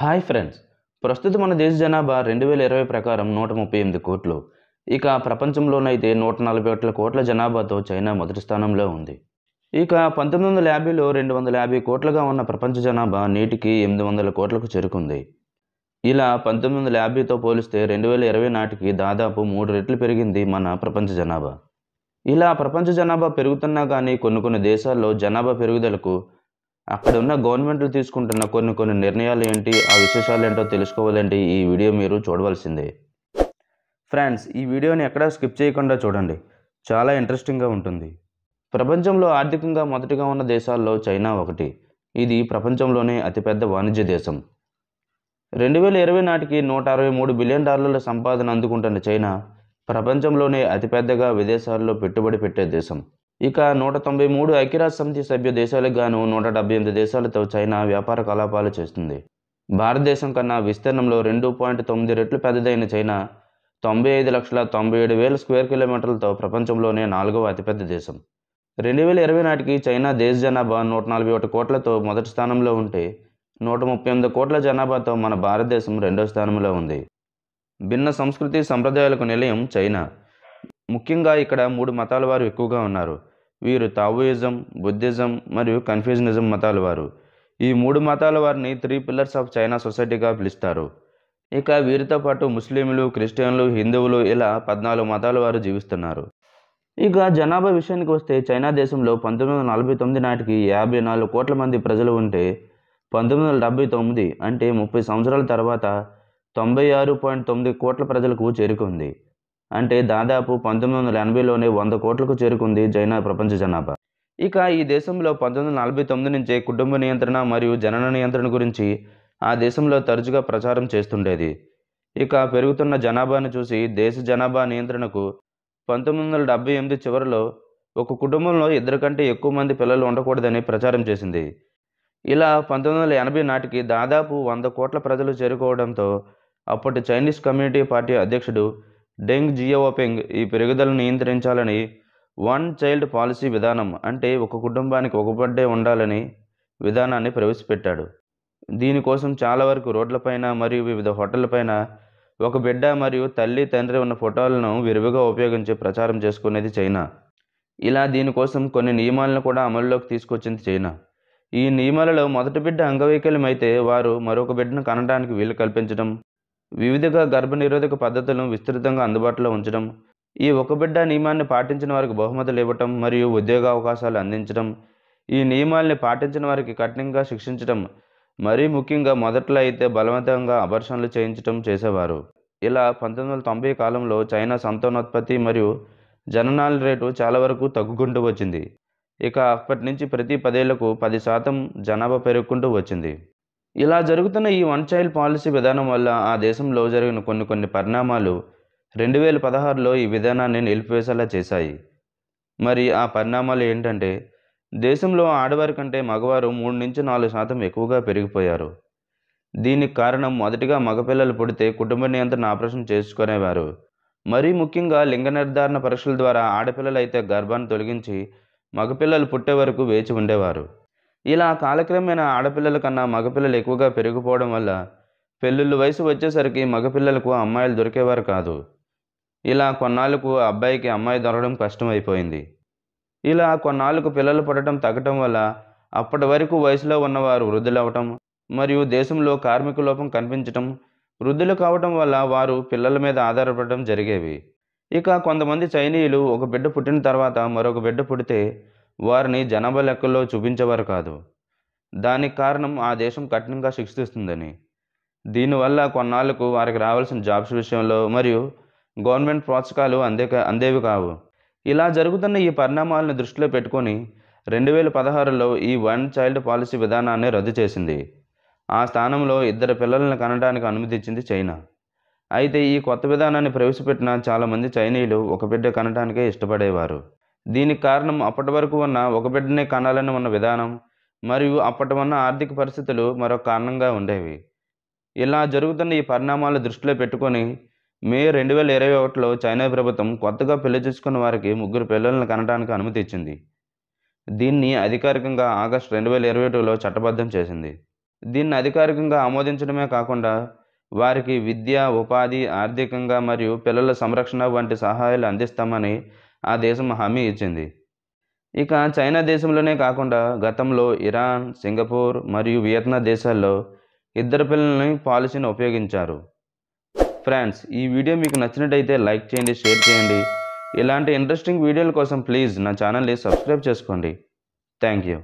hi friends ప్రస్తుతం మన దేశ జనాభా రెండు వేల ఇరవై ప్రకారం నూట ముప్పై ఎనిమిది కోట్లు ఇక ప్రపంచంలోనైతే నూట నలభై ఒకటి కోట్ల జనాభాతో చైనా మొదటి స్థానంలో ఉంది ఇక పంతొమ్మిది వందల యాభైలో రెండు వందల యాభై కోట్లుగా ఉన్న ప్రపంచ జనాభా నేటికి ఎనిమిది వందల కోట్లకు చేరుకుంది ఇలా పంతొమ్మిది వందల యాభైతో పోలిస్తే రెండు వేల ఇరవై నాటికి దాదాపు మూడు రెట్లు పెరిగింది మన ప్రపంచ జనాభా ఇలా ప్రపంచ జనాభా పెరుగుతున్నా కానీ కొన్ని కొన్ని దేశాల్లో జనాభా పెరుగుదలకు అక్కడ ఉన్న గవర్నమెంట్లు తీసుకుంటున్న కొన్ని కొన్ని నిర్ణయాలు ఏంటి ఆ విశేషాలు ఏంటో తెలుసుకోవాలంటే ఈ వీడియో మీరు చూడవలసిందే ఫ్రెండ్స్ ఈ వీడియోని ఎక్కడా స్కిప్ చేయకుండా చూడండి చాలా ఇంట్రెస్టింగ్గా ఉంటుంది ప్రపంచంలో ఆర్థికంగా మొదటిగా ఉన్న దేశాల్లో చైనా ఒకటి ఇది ప్రపంచంలోనే అతిపెద్ద వాణిజ్య దేశం రెండు వేల ఇరవై నాటికి నూట అరవై మూడు బిలియన్ డాలర్ల సంపాదన అందుకుంటున్న చైనా ప్రపంచంలోనే అతిపెద్దగా విదేశాల్లో పెట్టుబడి పెట్టే దేశం ఇక నూట తొంభై మూడు ఐక్యరాజ్య సమితి సభ్య దేశాలకు గాను నూట డెబ్బై ఎనిమిది దేశాలతో చైనా వ్యాపార కలాపాలు చేస్తుంది భారతదేశం కన్నా విస్తీర్ణంలో రెండు పాయింట్ తొమ్మిది రెట్లు పెద్దదైన చైనా తొంభై ఐదు లక్షల తొంభై ఏడు వేల స్క్వేర్ కిలోమీటర్లతో ప్రపంచంలోనే నాలుగవ అతిపెద్ద దేశం రెండు వేల ఇరవై నాటికి చైనా దేశ జనాభా నూట నలభై ఒకటి కోట్లతో మొదటి స్థానంలో ఉంటే నూట ముప్పై ఎనిమిది కోట్ల జనాభాతో మన భారతదేశం రెండో స్థానంలో ఉంది భిన్న సంస్కృతి సంప్రదాయాలకు నిలయం చైనా ముఖ్యంగా ఇక్కడ మూడు మతాల వారు ఎక్కువగా ఉన్నారు వీరు తావోయిజం బుద్ధిజం మరియు కన్ఫ్యూజనిజం మతాల వారు ఈ మూడు మతాల వారిని త్రీ పిల్లర్స్ ఆఫ్ చైనా సొసైటీగా పిలుస్తారు ఇక వీరితో పాటు ముస్లింలు క్రిస్టియన్లు హిందువులు ఇలా పద్నాలుగు మతాల వారు జీవిస్తున్నారు ఇక జనాభా విషయానికి వస్తే చైనా దేశంలో పంతొమ్మిది వందల నలభై తొమ్మిది నాటికి యాభై నాలుగు కోట్ల మంది ప్రజలు ఉంటే పంతొమ్మిది వందల డెబ్బై తొమ్మిది అంటే ముప్పై సంవత్సరాల తర్వాత తొంభై ఆరు పాయింట్ తొమ్మిది కోట్ల ప్రజలకు చేరుకుంది అంటే దాదాపు పంతొమ్మిది వందల ఎనభైలోనే వంద కోట్లకు చేరుకుంది చైనా ప్రపంచ జనాభా ఇక ఈ దేశంలో పంతొమ్మిది వందల నలభై తొమ్మిది నుంచే కుటుంబ నియంత్రణ మరియు జనన నియంత్రణ గురించి ఆ దేశంలో తరచుగా ప్రచారం చేస్తుండేది ఇక పెరుగుతున్న జనాభాను చూసి దేశ జనాభా నియంత్రణకు పంతొమ్మిది వందల డెబ్బై ఎనిమిది చివరిలో ఒక కుటుంబంలో ఇద్దరు కంటే ఎక్కువ మంది పిల్లలు ఉండకూడదని ప్రచారం చేసింది ఇలా పంతొమ్మిది వందల ఎనభై నాటికి దాదాపు వంద కోట్ల ప్రజలు చేరుకోవడంతో అప్పటి చైనీస్ కమ్యూనిటీ పార్టీ అధ్యక్షుడు డెంగ్ జియోపెంగ్ ఈ పెరుగుదలను నియంత్రించాలని వన్ చైల్డ్ పాలసీ విధానం అంటే ఒక కుటుంబానికి ఒక ఉండాలని విధానాన్ని ప్రవేశపెట్టాడు దీనికోసం చాలా వరకు రోడ్లపైన మరియు వివిధ హోటళ్లపైన ఒక బిడ్డ మరియు తల్లి తండ్రి ఉన్న ఫోటోలను విరివిగా ఉపయోగించి ప్రచారం చేసుకునేది చైనా ఇలా దీనికోసం కొన్ని నియమాలను కూడా అమల్లోకి తీసుకొచ్చింది చైనా ఈ నియమాలలో మొదటి బిడ్డ అంగవైకల్యం అయితే వారు మరొక బిడ్డను కనడానికి వీలు కల్పించడం వివిధగా గర్భనిరోధక పద్ధతులను విస్తృతంగా అందుబాటులో ఉంచడం ఈ ఒక బిడ్డ నియమాన్ని పాటించిన వారికి బహుమతులు ఇవ్వటం మరియు ఉద్యోగ అవకాశాలు అందించడం ఈ నియమాల్ని పాటించిన వారికి కఠినంగా శిక్షించడం మరీ ముఖ్యంగా మొదట్లో అయితే బలవంతంగా అభర్షణలు చేయించడం చేసేవారు ఇలా పంతొమ్మిది వందల తొంభై కాలంలో చైనా సంతానోత్పత్తి మరియు జననాల రేటు చాలా వరకు తగ్గుకుంటూ వచ్చింది ఇక అప్పటి నుంచి ప్రతి పదేళ్లకు పది శాతం జనాభా పెరుగుకుంటూ వచ్చింది ఇలా జరుగుతున్న ఈ వన్ చైల్డ్ పాలసీ విధానం వల్ల ఆ దేశంలో జరిగిన కొన్ని కొన్ని పరిణామాలు రెండు వేల పదహారులో ఈ విధానాన్ని నిలిపివేసేలా చేశాయి మరి ఆ పరిణామాలు ఏంటంటే దేశంలో ఆడవారి కంటే మగవారు మూడు నుంచి నాలుగు శాతం ఎక్కువగా పెరిగిపోయారు దీనికి కారణం మొదటిగా మగపిల్లలు పుడితే కుటుంబ నియంత్రణ ఆపరేషన్ చేసుకునేవారు మరీ ముఖ్యంగా లింగ నిర్ధారణ పరీక్షల ద్వారా ఆడపిల్లలైతే గర్భాన్ని తొలగించి మగపిల్లలు పుట్టే వరకు వేచి ఉండేవారు ఇలా కాలక్రమేణా ఆడపిల్లల కన్నా మగపిల్లలు ఎక్కువగా పెరిగిపోవడం వల్ల పెళ్ళిళ్ళు వయసు వచ్చేసరికి మగపిల్లలకు అమ్మాయిలు దొరికేవారు కాదు ఇలా కొన్నాళ్ళకు అబ్బాయికి అమ్మాయి దొరకడం కష్టమైపోయింది ఇలా కొన్నాళ్ళకు పిల్లలు పడటం తగ్గటం వల్ల అప్పటి వరకు వయసులో ఉన్నవారు వృద్ధులవటం మరియు దేశంలో కార్మిక లోపం కనిపించటం వృద్ధులు కావటం వల్ల వారు పిల్లల మీద ఆధారపడటం జరిగేవి ఇక కొంతమంది చైనీయులు ఒక బిడ్డ పుట్టిన తర్వాత మరొక బిడ్డ పుడితే వారిని జనాభా లెక్కల్లో చూపించేవారు కాదు దానికి కారణం ఆ దేశం కఠినంగా శిక్షిస్తుందని దీనివల్ల కొన్నాళ్లకు వారికి రావాల్సిన జాబ్స్ విషయంలో మరియు గవర్నమెంట్ ప్రోత్సాహాలు అందే అందేవి కావు ఇలా జరుగుతున్న ఈ పరిణామాలను దృష్టిలో పెట్టుకొని రెండు వేల పదహారులో ఈ వన్ చైల్డ్ పాలసీ విధానాన్ని రద్దు చేసింది ఆ స్థానంలో ఇద్దరు పిల్లలను కనడానికి అనుమతించింది చైనా అయితే ఈ కొత్త విధానాన్ని ప్రవేశపెట్టిన చాలామంది చైనీయులు ఒక బిడ్డ కనడానికే ఇష్టపడేవారు దీనికి కారణం అప్పటి వరకు ఉన్న ఒక బిడ్డనే కనాలని ఉన్న విధానం మరియు అప్పటి ఉన్న ఆర్థిక పరిస్థితులు మరో కారణంగా ఉండేవి ఇలా జరుగుతున్న ఈ పరిణామాలు దృష్టిలో పెట్టుకొని మే రెండు వేల ఇరవై ఒకటిలో చైనా ప్రభుత్వం కొత్తగా పెళ్లి చేసుకున్న వారికి ముగ్గురు పిల్లలను కనడానికి అనుమతి ఇచ్చింది దీన్ని అధికారికంగా ఆగస్టు రెండు వేల ఇరవై ఒకటిలో చట్టబద్ధం చేసింది దీన్ని అధికారికంగా ఆమోదించడమే కాకుండా వారికి విద్య ఉపాధి ఆర్థికంగా మరియు పిల్లల సంరక్షణ వంటి సహాయాలు అందిస్తామని ఆ దేశం హామీ ఇచ్చింది ఇక చైనా దేశంలోనే కాకుండా గతంలో ఇరాన్ సింగపూర్ మరియు వియత్నా దేశాల్లో ఇద్దరు పిల్లల్ని పాలసీని ఉపయోగించారు ఫ్రెండ్స్ ఈ వీడియో మీకు నచ్చినట్టయితే లైక్ చేయండి షేర్ చేయండి ఇలాంటి ఇంట్రెస్టింగ్ వీడియోల కోసం ప్లీజ్ నా ఛానల్ని సబ్స్క్రైబ్ చేసుకోండి థ్యాంక్ యూ